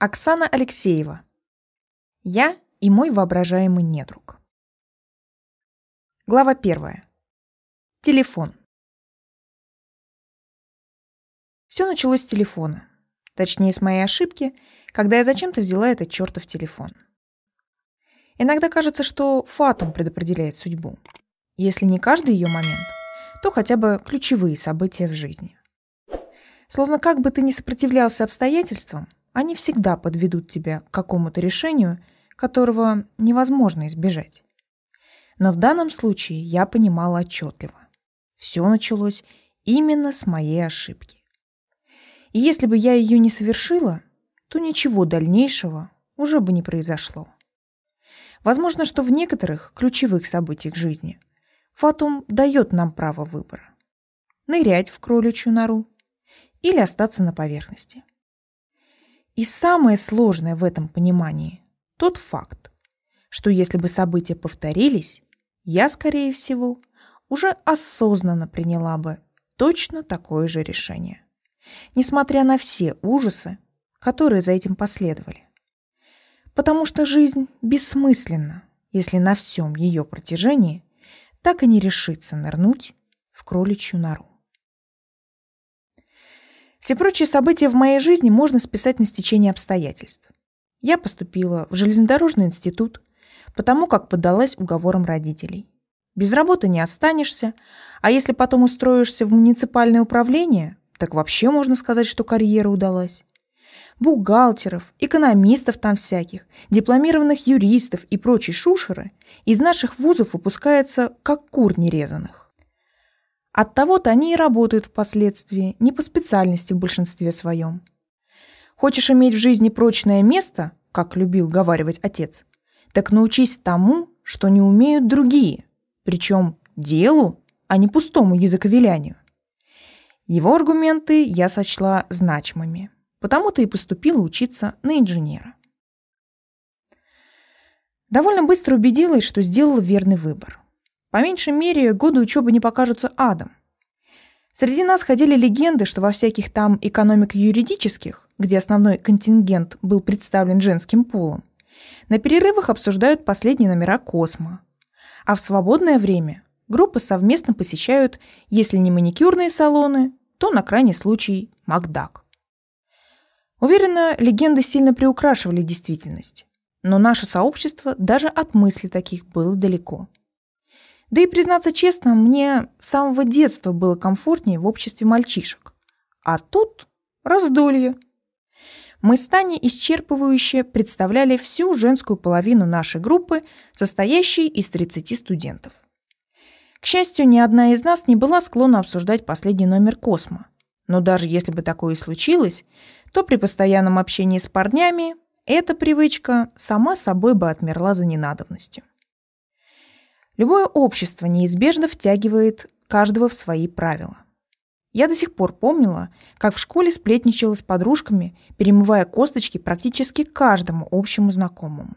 Оксана Алексеева. Я и мой воображаемый недруг. Глава первая. Телефон. Все началось с телефона. Точнее, с моей ошибки, когда я зачем-то взяла этот чертов телефон. Иногда кажется, что фатум предопределяет судьбу. Если не каждый ее момент, то хотя бы ключевые события в жизни. Словно как бы ты не сопротивлялся обстоятельствам, они всегда подведут тебя к какому-то решению, которого невозможно избежать. Но в данном случае я понимала отчетливо. Все началось именно с моей ошибки. И если бы я ее не совершила, то ничего дальнейшего уже бы не произошло. Возможно, что в некоторых ключевых событиях жизни Фатум дает нам право выбора. Нырять в кроличью нору или остаться на поверхности – и самое сложное в этом понимании – тот факт, что если бы события повторились, я, скорее всего, уже осознанно приняла бы точно такое же решение. Несмотря на все ужасы, которые за этим последовали. Потому что жизнь бессмысленна, если на всем ее протяжении так и не решится нырнуть в кроличью нору. Все прочие события в моей жизни можно списать на стечение обстоятельств. Я поступила в железнодорожный институт, потому как поддалась уговорам родителей. Без работы не останешься, а если потом устроишься в муниципальное управление, так вообще можно сказать, что карьера удалась. Бухгалтеров, экономистов там всяких, дипломированных юристов и прочей шушеры из наших вузов выпускается как кур нерезанных. От того то они и работают впоследствии, не по специальности в большинстве своем. Хочешь иметь в жизни прочное место, как любил говаривать отец, так научись тому, что не умеют другие, причем делу, а не пустому языковелянию. Его аргументы я сочла значимыми, потому-то и поступила учиться на инженера. Довольно быстро убедилась, что сделала верный выбор. По меньшей мере, годы учебы не покажутся адом. Среди нас ходили легенды, что во всяких там экономико-юридических, где основной контингент был представлен женским полом, на перерывах обсуждают последние номера «Космо». А в свободное время группы совместно посещают, если не маникюрные салоны, то на крайний случай «Макдак». Уверена, легенды сильно приукрашивали действительность. Но наше сообщество даже от мысли таких было далеко. Да и, признаться честно, мне с самого детства было комфортнее в обществе мальчишек. А тут раздолье. Мы с Таней исчерпывающе представляли всю женскую половину нашей группы, состоящей из 30 студентов. К счастью, ни одна из нас не была склонна обсуждать последний номер «Космо». Но даже если бы такое и случилось, то при постоянном общении с парнями эта привычка сама собой бы отмерла за ненадобностью. Любое общество неизбежно втягивает каждого в свои правила. Я до сих пор помнила, как в школе сплетничала с подружками, перемывая косточки практически каждому общему знакомому.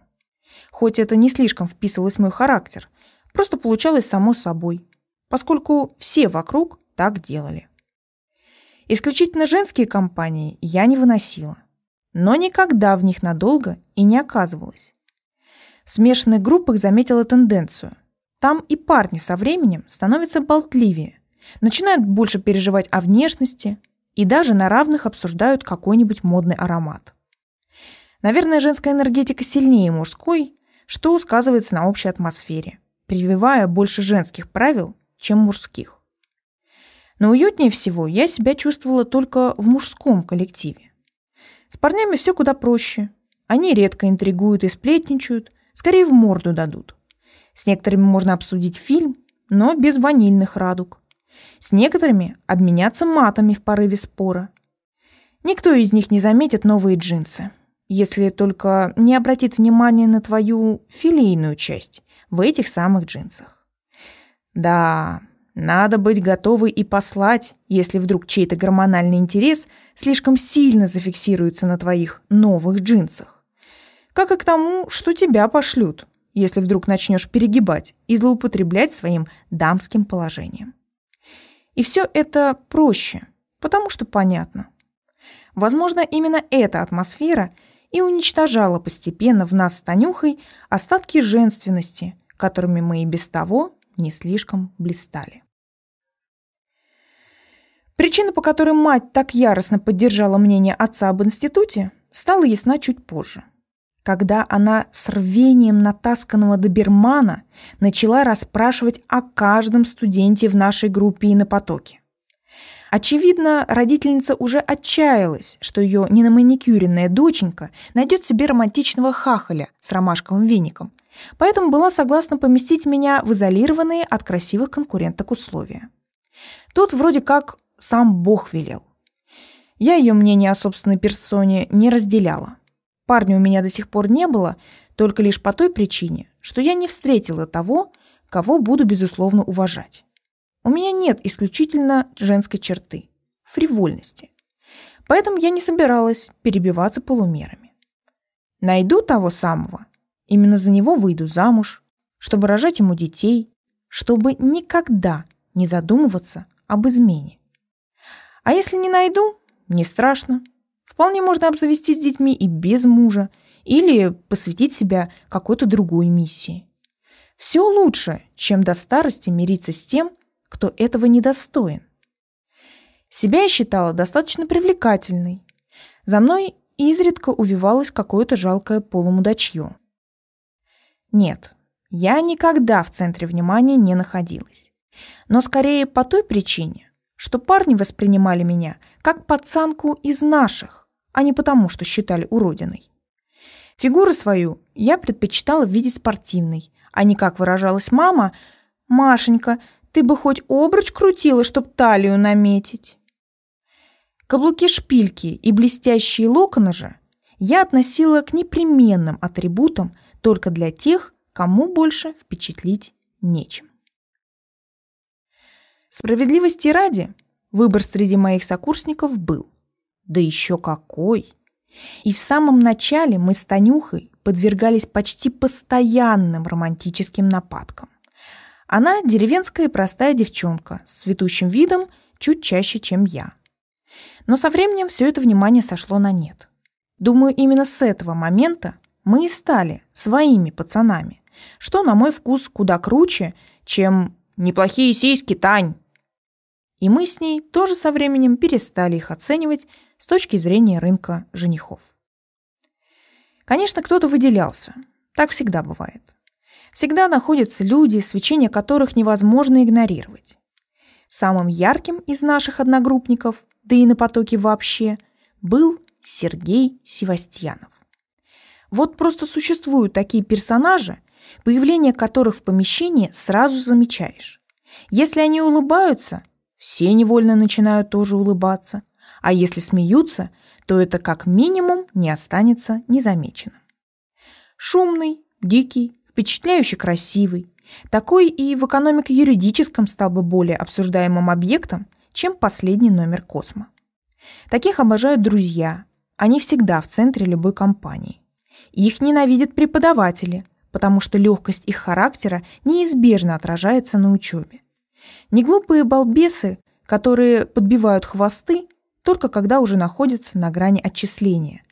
Хоть это не слишком вписывалось в мой характер, просто получалось само собой, поскольку все вокруг так делали. Исключительно женские компании я не выносила, но никогда в них надолго и не оказывалась. В смешанных группах заметила тенденцию. Там и парни со временем становятся болтливее, начинают больше переживать о внешности и даже на равных обсуждают какой-нибудь модный аромат. Наверное, женская энергетика сильнее мужской, что сказывается на общей атмосфере, прививая больше женских правил, чем мужских. Но уютнее всего я себя чувствовала только в мужском коллективе. С парнями все куда проще. Они редко интригуют и сплетничают, скорее в морду дадут – с некоторыми можно обсудить фильм, но без ванильных радуг. С некоторыми обменяться матами в порыве спора. Никто из них не заметит новые джинсы. Если только не обратит внимания на твою филейную часть в этих самых джинсах. Да, надо быть готовы и послать, если вдруг чей-то гормональный интерес слишком сильно зафиксируется на твоих новых джинсах. Как и к тому, что тебя пошлют, если вдруг начнешь перегибать и злоупотреблять своим дамским положением. И все это проще, потому что понятно. Возможно, именно эта атмосфера и уничтожала постепенно в нас с Танюхой остатки женственности, которыми мы и без того не слишком блистали. Причина, по которой мать так яростно поддержала мнение отца об институте, стала ясна чуть позже когда она с рвением натасканного добермана начала расспрашивать о каждом студенте в нашей группе и на потоке. Очевидно, родительница уже отчаялась, что ее ненаманикюренная доченька найдет себе романтичного хахаля с ромашковым веником, поэтому была согласна поместить меня в изолированные от красивых конкуренток условия. Тут вроде как сам Бог велел. Я ее мнение о собственной персоне не разделяла парня у меня до сих пор не было, только лишь по той причине, что я не встретила того, кого буду безусловно уважать. У меня нет исключительно женской черты – фривольности. Поэтому я не собиралась перебиваться полумерами. Найду того самого, именно за него выйду замуж, чтобы рожать ему детей, чтобы никогда не задумываться об измене. А если не найду, не страшно – Вполне можно обзавестись детьми и без мужа, или посвятить себя какой-то другой миссии. Все лучше, чем до старости мириться с тем, кто этого недостоин. Себя я считала достаточно привлекательной. За мной изредка увивалось какое-то жалкое полумудачье. Нет, я никогда в центре внимания не находилась. Но скорее по той причине, что парни воспринимали меня как пацанку из наших а не потому, что считали уродиной. Фигуру свою я предпочитала видеть спортивной, а не, как выражалась мама, «Машенька, ты бы хоть обруч крутила, чтоб талию наметить». Каблуки-шпильки и блестящие локоны же я относила к непременным атрибутам только для тех, кому больше впечатлить нечем. Справедливости ради, выбор среди моих сокурсников был. Да еще какой! И в самом начале мы с Танюхой подвергались почти постоянным романтическим нападкам. Она деревенская и простая девчонка, с цветущим видом чуть чаще, чем я. Но со временем все это внимание сошло на нет. Думаю, именно с этого момента мы и стали своими пацанами, что, на мой вкус, куда круче, чем «неплохие сиськи, Тань!». И мы с ней тоже со временем перестали их оценивать с точки зрения рынка женихов. Конечно, кто-то выделялся. Так всегда бывает. Всегда находятся люди, свечение которых невозможно игнорировать. Самым ярким из наших одногруппников, да и на потоке вообще, был Сергей Севастьянов. Вот просто существуют такие персонажи, появление которых в помещении сразу замечаешь. Если они улыбаются, все невольно начинают тоже улыбаться. А если смеются, то это как минимум не останется незамеченным. Шумный, дикий, впечатляюще красивый. Такой и в экономико-юридическом стал бы более обсуждаемым объектом, чем последний номер Космо. Таких обожают друзья. Они всегда в центре любой компании. Их ненавидят преподаватели, потому что легкость их характера неизбежно отражается на учебе. Неглупые балбесы, которые подбивают хвосты, только когда уже находится на грани отчисления,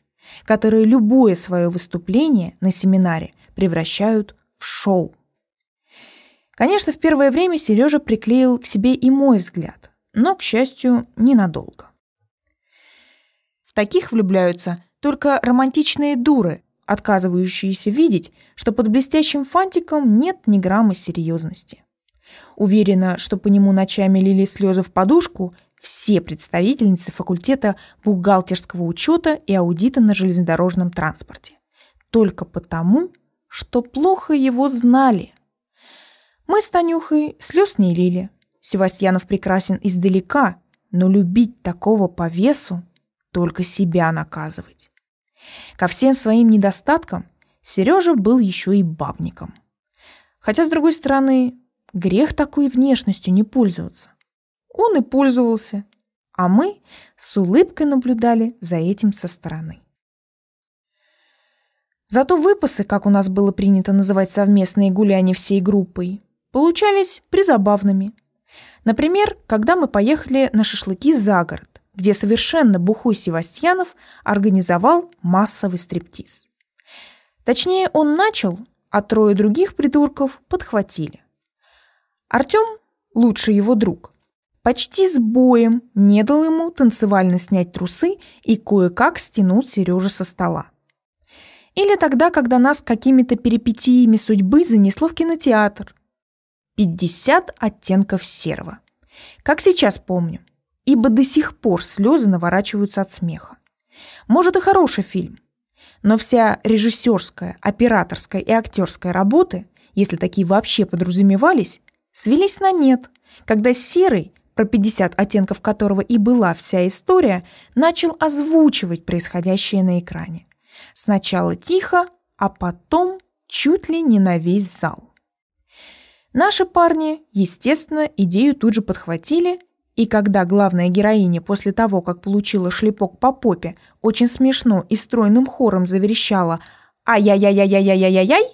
которые любое свое выступление на семинаре превращают в шоу. Конечно, в первое время Сережа приклеил к себе и мой взгляд, но, к счастью, ненадолго. В таких влюбляются только романтичные дуры, отказывающиеся видеть, что под блестящим фантиком нет ни грамма серьезности. Уверена, что по нему ночами лили слезы в подушку все представительницы факультета бухгалтерского учета и аудита на железнодорожном транспорте. Только потому, что плохо его знали. Мы с Танюхой слез не лили. Севастьянов прекрасен издалека, но любить такого по весу – только себя наказывать. Ко всем своим недостаткам Сережа был еще и бабником. Хотя, с другой стороны, грех такой внешностью не пользоваться он и пользовался, а мы с улыбкой наблюдали за этим со стороны. Зато выпасы, как у нас было принято называть совместные гуляния всей группой, получались призабавными. Например, когда мы поехали на шашлыки за город, где совершенно бухой Севастьянов организовал массовый стриптиз. Точнее, он начал, а трое других придурков подхватили. Артем, лучший его друг, Почти с боем не дал ему танцевально снять трусы и кое-как стянул Сережу со стола. Или тогда, когда нас какими-то перипетиями судьбы занесло в кинотеатр. 50 оттенков серого. Как сейчас помню, ибо до сих пор слезы наворачиваются от смеха. Может и хороший фильм, но вся режиссерская, операторская и актерская работы, если такие вообще подразумевались, свелись на нет, когда Серый про 50 оттенков которого и была вся история, начал озвучивать происходящее на экране. Сначала тихо, а потом чуть ли не на весь зал. Наши парни, естественно, идею тут же подхватили, и когда главная героиня после того, как получила шлепок по попе, очень смешно и стройным хором заверещала «Ай-яй-яй-яй-яй-яй-яй-яй»,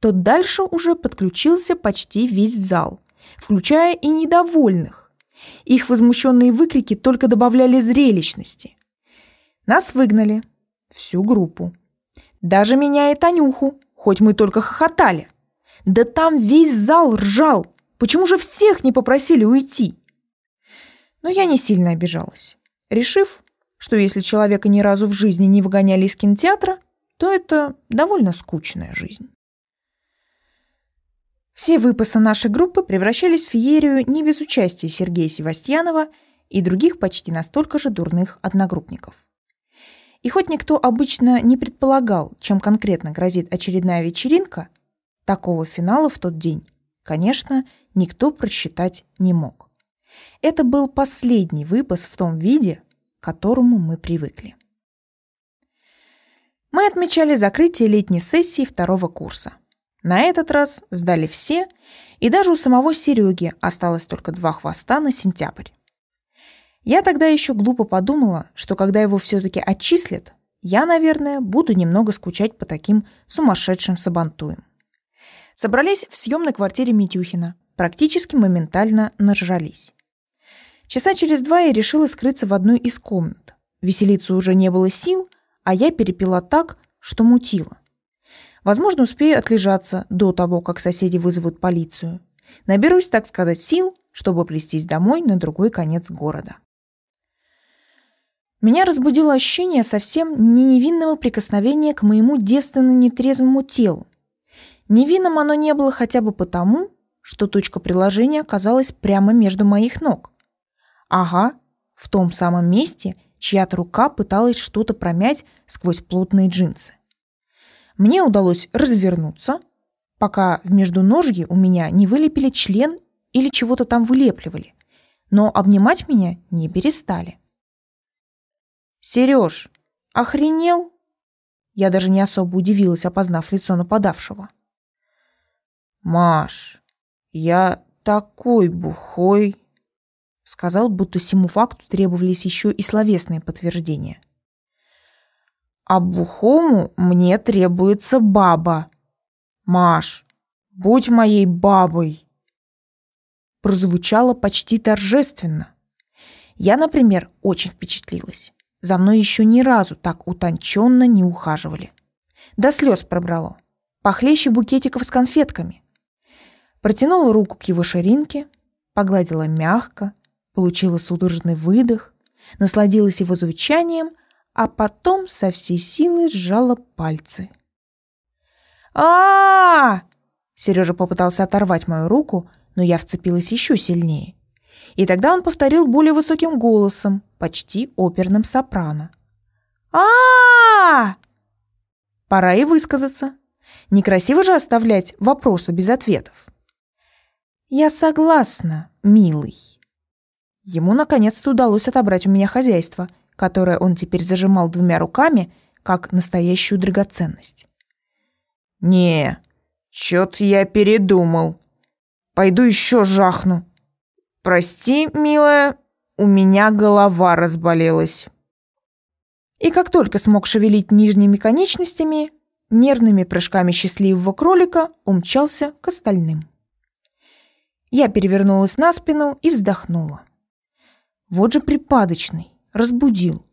то дальше уже подключился почти весь зал, включая и недовольных, их возмущенные выкрики только добавляли зрелищности. Нас выгнали. Всю группу. Даже меня и Танюху, хоть мы только хохотали. Да там весь зал ржал. Почему же всех не попросили уйти? Но я не сильно обижалась, решив, что если человека ни разу в жизни не выгоняли из кинотеатра, то это довольно скучная жизнь. Все выпасы нашей группы превращались в феерию не без участия Сергея Севастьянова и других почти настолько же дурных одногруппников. И хоть никто обычно не предполагал, чем конкретно грозит очередная вечеринка, такого финала в тот день, конечно, никто просчитать не мог. Это был последний выпас в том виде, к которому мы привыкли. Мы отмечали закрытие летней сессии второго курса – на этот раз сдали все, и даже у самого Сереги осталось только два хвоста на сентябрь. Я тогда еще глупо подумала, что когда его все-таки отчислят, я, наверное, буду немного скучать по таким сумасшедшим сабантуем. Собрались в съемной квартире Митюхина, практически моментально нажрались. Часа через два я решила скрыться в одной из комнат. Веселиться уже не было сил, а я перепила так, что мутила. Возможно, успею отлежаться до того, как соседи вызовут полицию. Наберусь, так сказать, сил, чтобы плестись домой на другой конец города. Меня разбудило ощущение совсем не невинного прикосновения к моему девственно нетрезвому телу. Невинным оно не было хотя бы потому, что точка приложения оказалась прямо между моих ног. Ага, в том самом месте чья-то рука пыталась что-то промять сквозь плотные джинсы мне удалось развернуться, пока в междуножье у меня не вылепили член или чего-то там вылепливали, но обнимать меня не перестали. «Сереж, охренел?» Я даже не особо удивилась, опознав лицо нападавшего. «Маш, я такой бухой!» Сказал, будто всему факту требовались еще и словесные подтверждения а Бухому мне требуется баба. Маш, будь моей бабой!» Прозвучало почти торжественно. Я, например, очень впечатлилась. За мной еще ни разу так утонченно не ухаживали. До слез пробрало. Похлеще букетиков с конфетками. Протянула руку к его ширинке, погладила мягко, получила судорожный выдох, насладилась его звучанием – а потом со всей силы сжала пальцы. а, -а, -а Сережа попытался оторвать мою руку, но я вцепилась еще сильнее. И тогда он повторил более высоким голосом, почти оперным сопрано. а Пора и высказаться. Некрасиво же оставлять вопросы без ответов. «Я согласна, милый». Ему наконец-то удалось отобрать у меня хозяйство, которое он теперь зажимал двумя руками, как настоящую драгоценность. «Не, чё-то я передумал. Пойду ещё жахну. Прости, милая, у меня голова разболелась». И как только смог шевелить нижними конечностями, нервными прыжками счастливого кролика умчался к остальным. Я перевернулась на спину и вздохнула. Вот же припадочный разбудил.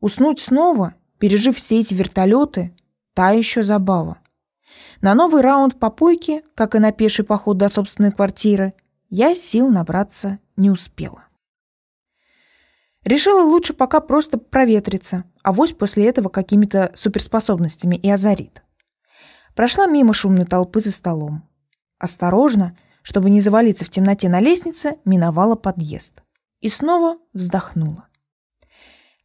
Уснуть снова, пережив все эти вертолеты, та еще забава. На новый раунд попойки, как и на пеший поход до собственной квартиры, я сил набраться не успела. Решила лучше пока просто проветриться, а вось после этого какими-то суперспособностями и озарит. Прошла мимо шумной толпы за столом. Осторожно, чтобы не завалиться в темноте на лестнице, миновала подъезд. И снова вздохнула.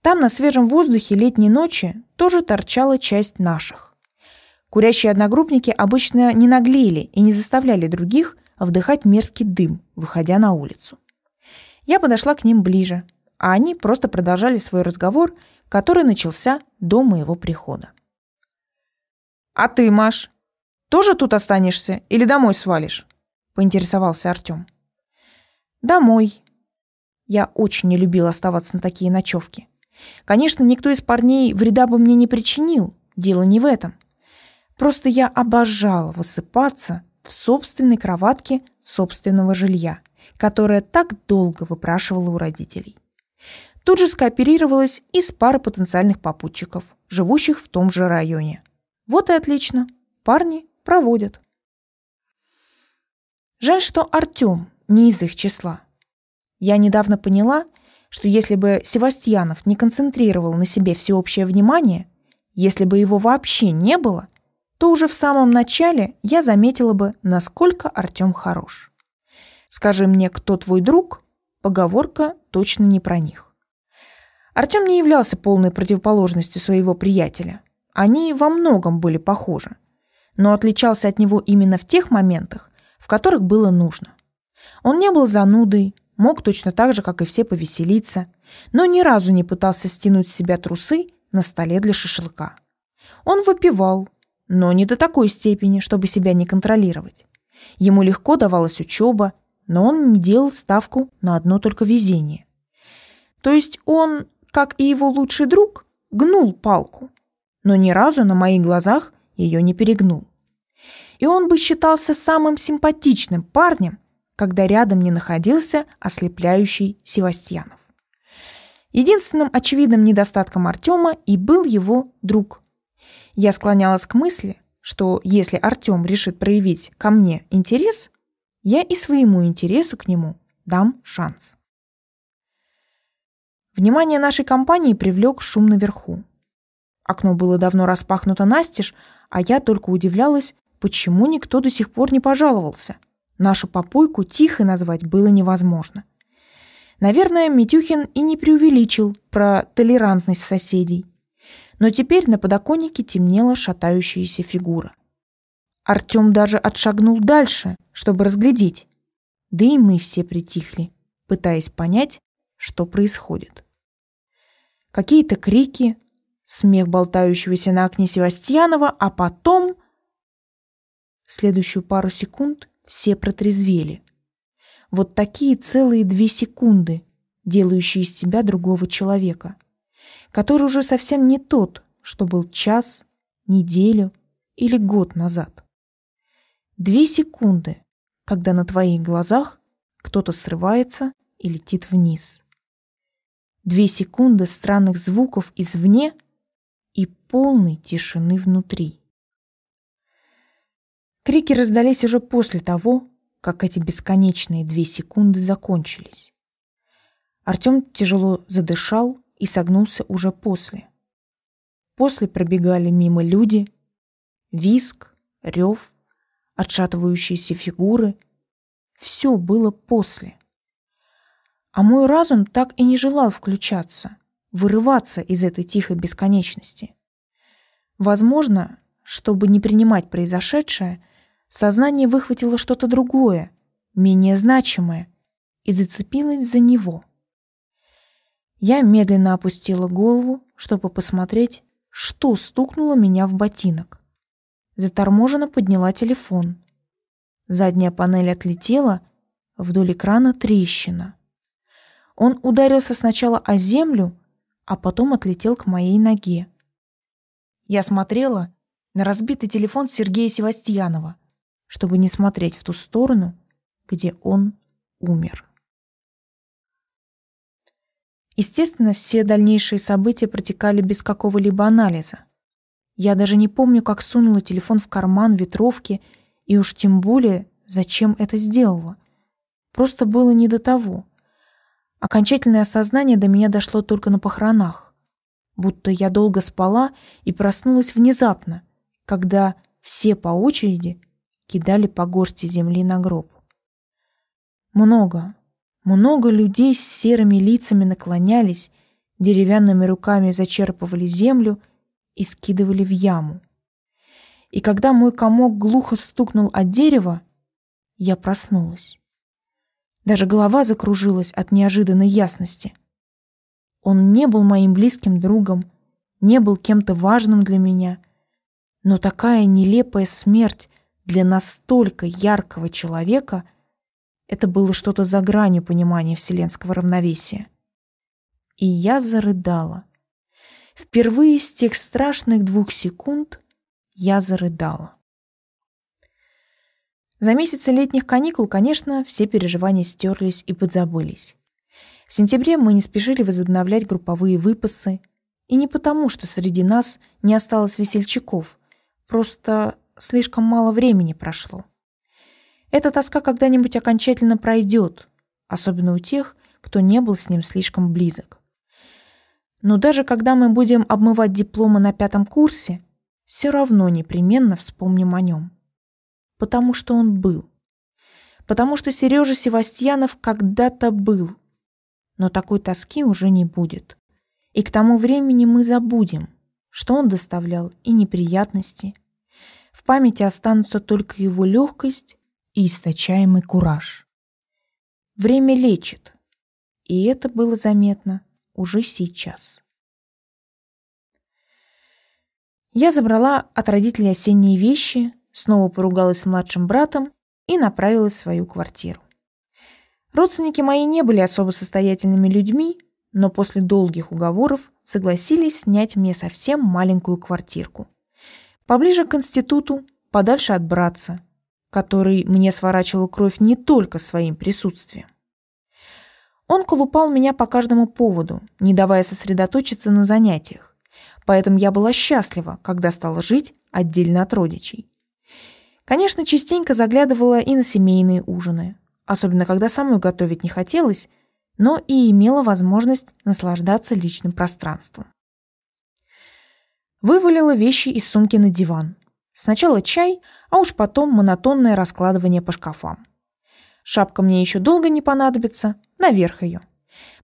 Там на свежем воздухе летней ночи тоже торчала часть наших. Курящие одногруппники обычно не наглели и не заставляли других вдыхать мерзкий дым, выходя на улицу. Я подошла к ним ближе, а они просто продолжали свой разговор, который начался до моего прихода. «А ты, Маш, тоже тут останешься или домой свалишь?» – поинтересовался Артем. «Домой». Я очень не любила оставаться на такие ночевки. Конечно, никто из парней вреда бы мне не причинил, дело не в этом. Просто я обожала высыпаться в собственной кроватке собственного жилья, которое так долго выпрашивала у родителей. Тут же скооперировалась и с парой потенциальных попутчиков, живущих в том же районе. Вот и отлично, парни проводят. Жаль, что Артем не из их числа. Я недавно поняла, что если бы Севастьянов не концентрировал на себе всеобщее внимание, если бы его вообще не было, то уже в самом начале я заметила бы, насколько Артем хорош. «Скажи мне, кто твой друг?» Поговорка точно не про них. Артем не являлся полной противоположностью своего приятеля. Они во многом были похожи, но отличался от него именно в тех моментах, в которых было нужно. Он не был занудой, мог точно так же, как и все, повеселиться, но ни разу не пытался стянуть с себя трусы на столе для шашлыка. Он выпивал, но не до такой степени, чтобы себя не контролировать. Ему легко давалась учеба, но он не делал ставку на одно только везение. То есть он, как и его лучший друг, гнул палку, но ни разу на моих глазах ее не перегнул. И он бы считался самым симпатичным парнем, когда рядом не находился ослепляющий Севастьянов. Единственным очевидным недостатком Артема и был его друг. Я склонялась к мысли, что если Артем решит проявить ко мне интерес, я и своему интересу к нему дам шанс. Внимание нашей компании привлек шум наверху. Окно было давно распахнуто настежь, а я только удивлялась, почему никто до сих пор не пожаловался – Нашу попойку тихо назвать было невозможно. Наверное, Митюхин и не преувеличил про толерантность соседей. Но теперь на подоконнике темнела шатающаяся фигура. Артем даже отшагнул дальше, чтобы разглядеть. Да и мы все притихли, пытаясь понять, что происходит. Какие-то крики, смех болтающегося на окне Севастьянова, а потом... В следующую пару секунд все протрезвели. Вот такие целые две секунды, делающие из тебя другого человека, который уже совсем не тот, что был час, неделю или год назад. Две секунды, когда на твоих глазах кто-то срывается и летит вниз. Две секунды странных звуков извне и полной тишины внутри. Крики раздались уже после того, как эти бесконечные две секунды закончились. Артем тяжело задышал и согнулся уже после. После пробегали мимо люди, виск, рев, отшатывающиеся фигуры. Все было после. А мой разум так и не желал включаться, вырываться из этой тихой бесконечности. Возможно, чтобы не принимать произошедшее, Сознание выхватило что-то другое, менее значимое, и зацепилось за него. Я медленно опустила голову, чтобы посмотреть, что стукнуло меня в ботинок. Заторможенно подняла телефон. Задняя панель отлетела, вдоль экрана трещина. Он ударился сначала о землю, а потом отлетел к моей ноге. Я смотрела на разбитый телефон Сергея Севастьянова — чтобы не смотреть в ту сторону, где он умер. Естественно, все дальнейшие события протекали без какого-либо анализа. Я даже не помню, как сунула телефон в карман ветровки и уж тем более, зачем это сделала. Просто было не до того. Окончательное осознание до меня дошло только на похоронах. Будто я долго спала и проснулась внезапно, когда все по очереди кидали по горсти земли на гроб. Много, много людей с серыми лицами наклонялись, деревянными руками зачерпывали землю и скидывали в яму. И когда мой комок глухо стукнул от дерева, я проснулась. Даже голова закружилась от неожиданной ясности. Он не был моим близким другом, не был кем-то важным для меня, но такая нелепая смерть для настолько яркого человека это было что-то за гранью понимания вселенского равновесия. И я зарыдала. Впервые с тех страшных двух секунд я зарыдала. За месяцы летних каникул, конечно, все переживания стерлись и подзабылись. В сентябре мы не спешили возобновлять групповые выпасы, и не потому, что среди нас не осталось весельчаков, просто слишком мало времени прошло. Эта тоска когда-нибудь окончательно пройдет, особенно у тех, кто не был с ним слишком близок. Но даже когда мы будем обмывать дипломы на пятом курсе, все равно непременно вспомним о нем. Потому что он был. Потому что Сережа Севастьянов когда-то был. Но такой тоски уже не будет. И к тому времени мы забудем, что он доставлял и неприятности, в памяти останутся только его легкость и источаемый кураж. Время лечит, и это было заметно уже сейчас. Я забрала от родителей осенние вещи, снова поругалась с младшим братом и направилась в свою квартиру. Родственники мои не были особо состоятельными людьми, но после долгих уговоров согласились снять мне совсем маленькую квартирку – Поближе к институту, подальше от братца, который мне сворачивал кровь не только своим присутствием. Он колупал меня по каждому поводу, не давая сосредоточиться на занятиях. Поэтому я была счастлива, когда стала жить отдельно от родичей. Конечно, частенько заглядывала и на семейные ужины, особенно когда самой готовить не хотелось, но и имела возможность наслаждаться личным пространством. Вывалила вещи из сумки на диван. Сначала чай, а уж потом монотонное раскладывание по шкафам. Шапка мне еще долго не понадобится, наверх ее.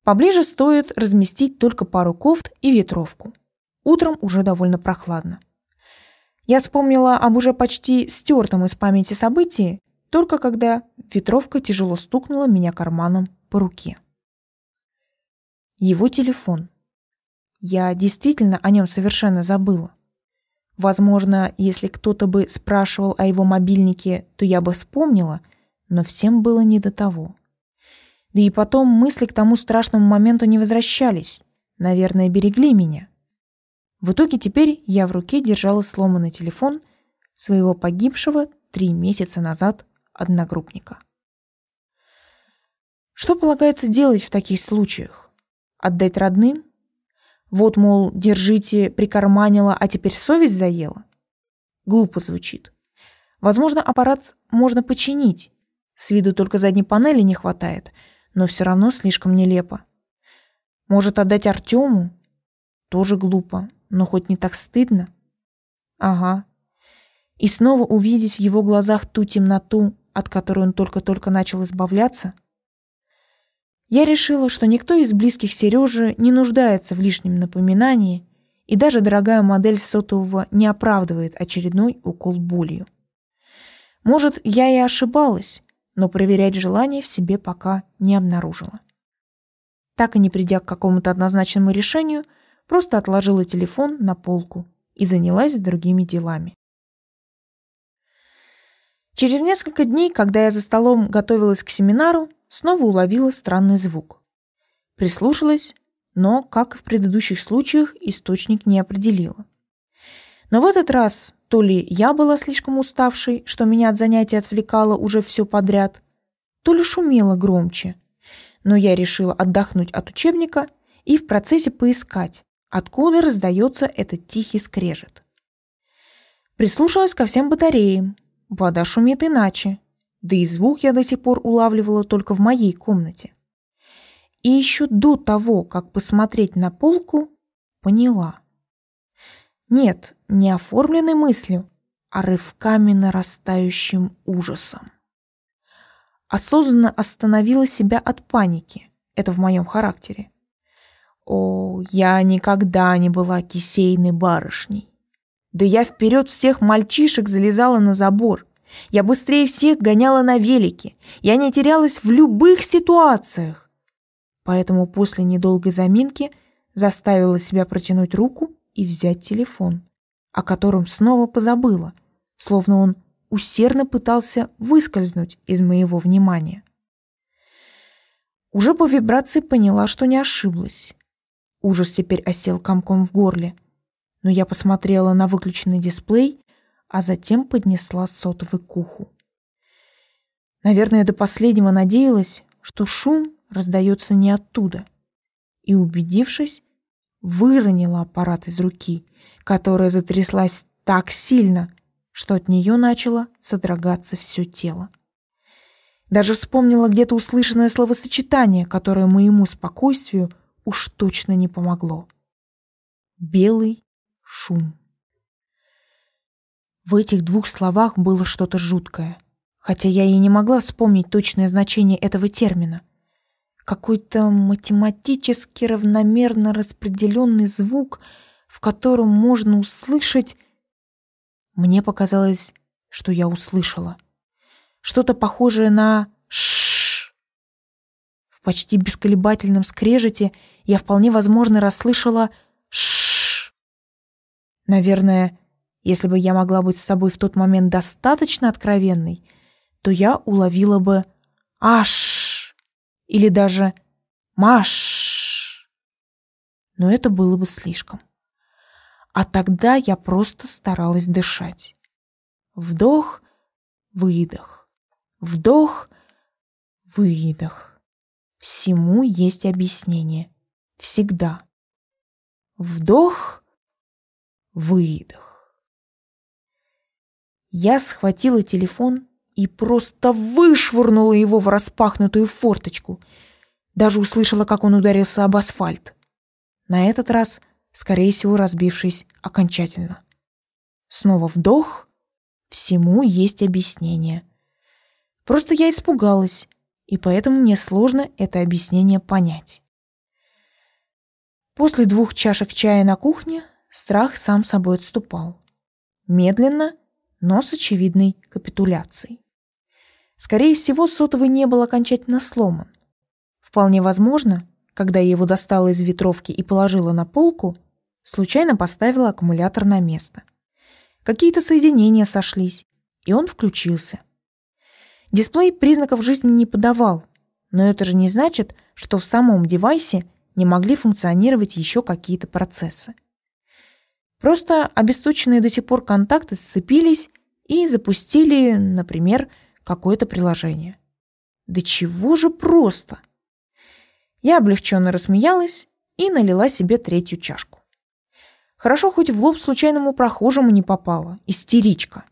Поближе стоит разместить только пару кофт и ветровку. Утром уже довольно прохладно. Я вспомнила об уже почти стертом из памяти событии, только когда ветровка тяжело стукнула меня карманом по руке. Его телефон. Я действительно о нем совершенно забыла. Возможно, если кто-то бы спрашивал о его мобильнике, то я бы вспомнила, но всем было не до того. Да и потом мысли к тому страшному моменту не возвращались. Наверное, берегли меня. В итоге теперь я в руке держала сломанный телефон своего погибшего три месяца назад одногруппника. Что полагается делать в таких случаях? Отдать родным? Вот, мол, держите, прикарманила, а теперь совесть заела. Глупо звучит. Возможно, аппарат можно починить. С виду только задней панели не хватает, но все равно слишком нелепо. Может, отдать Артему? Тоже глупо, но хоть не так стыдно. Ага. И снова увидеть в его глазах ту темноту, от которой он только-только начал избавляться – я решила, что никто из близких Сережи не нуждается в лишнем напоминании, и даже дорогая модель сотового не оправдывает очередной укол болью. Может, я и ошибалась, но проверять желание в себе пока не обнаружила. Так и не придя к какому-то однозначному решению, просто отложила телефон на полку и занялась другими делами. Через несколько дней, когда я за столом готовилась к семинару, снова уловила странный звук. Прислушалась, но, как и в предыдущих случаях, источник не определила. Но в этот раз то ли я была слишком уставшей, что меня от занятий отвлекало уже все подряд, то ли шумело громче. Но я решила отдохнуть от учебника и в процессе поискать, откуда раздается этот тихий скрежет. Прислушалась ко всем батареям, Вода шумит иначе, да и звук я до сих пор улавливала только в моей комнате. И еще до того, как посмотреть на полку, поняла. Нет, не оформленной мыслью, а рывками нарастающим ужасом. Осознанно остановила себя от паники. Это в моем характере. О, я никогда не была кисейной барышней. Да я вперед всех мальчишек залезала на забор. Я быстрее всех гоняла на велике. Я не терялась в любых ситуациях. Поэтому после недолгой заминки заставила себя протянуть руку и взять телефон, о котором снова позабыла, словно он усердно пытался выскользнуть из моего внимания. Уже по вибрации поняла, что не ошиблась. Ужас теперь осел комком в горле – но я посмотрела на выключенный дисплей, а затем поднесла сотовый к уху. Наверное, до последнего надеялась, что шум раздается не оттуда. И, убедившись, выронила аппарат из руки, которая затряслась так сильно, что от нее начало содрогаться все тело. Даже вспомнила где-то услышанное словосочетание, которое моему спокойствию уж точно не помогло. «Белый шум. В этих двух словах было что-то жуткое, хотя я и не могла вспомнить точное значение этого термина. Какой-то математически равномерно распределенный звук, в котором можно услышать... Мне показалось, что я услышала. Что-то похожее на «шшш». В почти бесколебательном скрежете я вполне возможно расслышала «шшш» Наверное, если бы я могла быть с собой в тот момент достаточно откровенной, то я уловила бы «Аш!» или даже «Маш!». Но это было бы слишком. А тогда я просто старалась дышать. Вдох, выдох, вдох, выдох. Всему есть объяснение. Всегда. Вдох, Выдох. Я схватила телефон и просто вышвырнула его в распахнутую форточку. Даже услышала, как он ударился об асфальт. На этот раз, скорее всего, разбившись окончательно. Снова вдох. Всему есть объяснение. Просто я испугалась, и поэтому мне сложно это объяснение понять. После двух чашек чая на кухне страх сам собой отступал. Медленно, но с очевидной капитуляцией. Скорее всего, сотовый не был окончательно сломан. Вполне возможно, когда я его достала из ветровки и положила на полку, случайно поставила аккумулятор на место. Какие-то соединения сошлись, и он включился. Дисплей признаков жизни не подавал, но это же не значит, что в самом девайсе не могли функционировать еще какие-то процессы. Просто обесточенные до сих пор контакты сцепились и запустили, например, какое-то приложение. Да чего же просто! Я облегченно рассмеялась и налила себе третью чашку. Хорошо, хоть в лоб случайному прохожему не попала. Истеричка.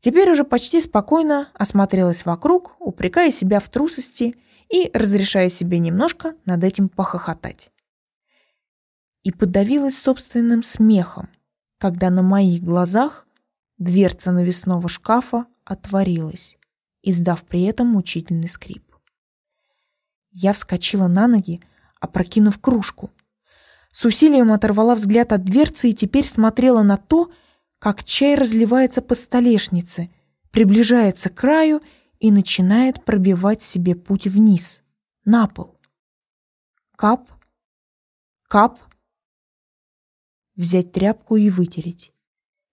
Теперь уже почти спокойно осмотрелась вокруг, упрекая себя в трусости и разрешая себе немножко над этим похохотать и подавилась собственным смехом, когда на моих глазах дверца навесного шкафа отворилась, издав при этом мучительный скрип. Я вскочила на ноги, опрокинув кружку. С усилием оторвала взгляд от дверцы и теперь смотрела на то, как чай разливается по столешнице, приближается к краю и начинает пробивать себе путь вниз, на пол. Кап, кап, взять тряпку и вытереть.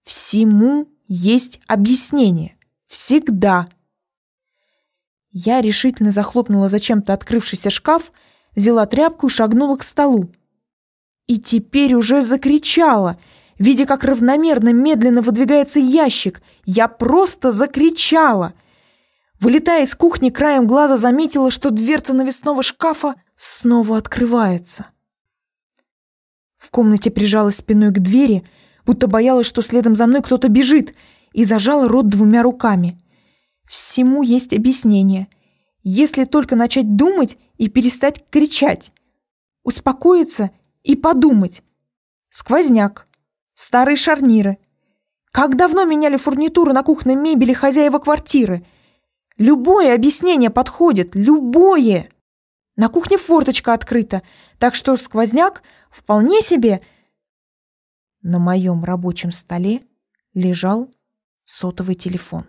Всему есть объяснение. Всегда. Я решительно захлопнула зачем-то открывшийся шкаф, взяла тряпку и шагнула к столу. И теперь уже закричала, видя, как равномерно медленно выдвигается ящик. Я просто закричала. Вылетая из кухни, краем глаза заметила, что дверца навесного шкафа снова открывается. В комнате прижалась спиной к двери, будто боялась, что следом за мной кто-то бежит, и зажала рот двумя руками. Всему есть объяснение. Если только начать думать и перестать кричать. Успокоиться и подумать. Сквозняк. Старые шарниры. Как давно меняли фурнитуру на кухонной мебели хозяева квартиры? Любое объяснение подходит. Любое. На кухне форточка открыта, так что сквозняк Вполне себе. На моем рабочем столе лежал сотовый телефон.